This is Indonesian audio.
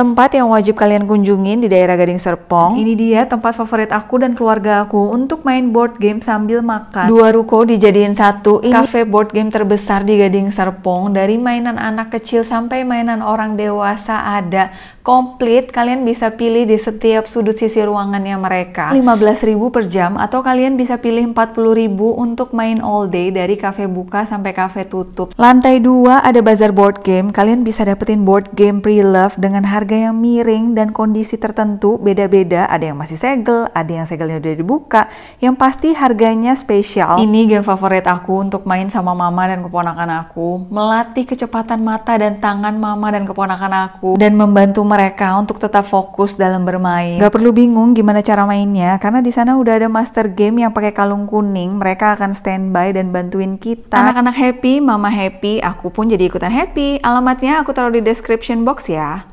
Tempat yang wajib kalian kunjungin di daerah Gading Serpong. Ini dia tempat favorit aku dan keluarga aku untuk main board game sambil makan. Dua ruko dijadiin satu. Ini cafe board game terbesar di Gading Serpong. Dari mainan anak kecil sampai mainan orang dewasa ada. Komplit, kalian bisa pilih di setiap sudut sisi ruangannya mereka. 15.000 per jam atau kalian bisa pilih 40.000 untuk main all day dari cafe buka sampai cafe tutup. Lantai 2 ada bazar board game. Kalian bisa dapetin board game pre-love dengan harga harga yang miring dan kondisi tertentu beda-beda, ada yang masih segel, ada yang segelnya udah dibuka, yang pasti harganya spesial. Ini game favorit aku untuk main sama mama dan keponakan aku, melatih kecepatan mata dan tangan mama dan keponakan aku, dan membantu mereka untuk tetap fokus dalam bermain. Gak perlu bingung gimana cara mainnya, karena di sana udah ada master game yang pakai kalung kuning, mereka akan standby dan bantuin kita. Anak-anak happy, mama happy, aku pun jadi ikutan happy. Alamatnya aku taruh di description box ya.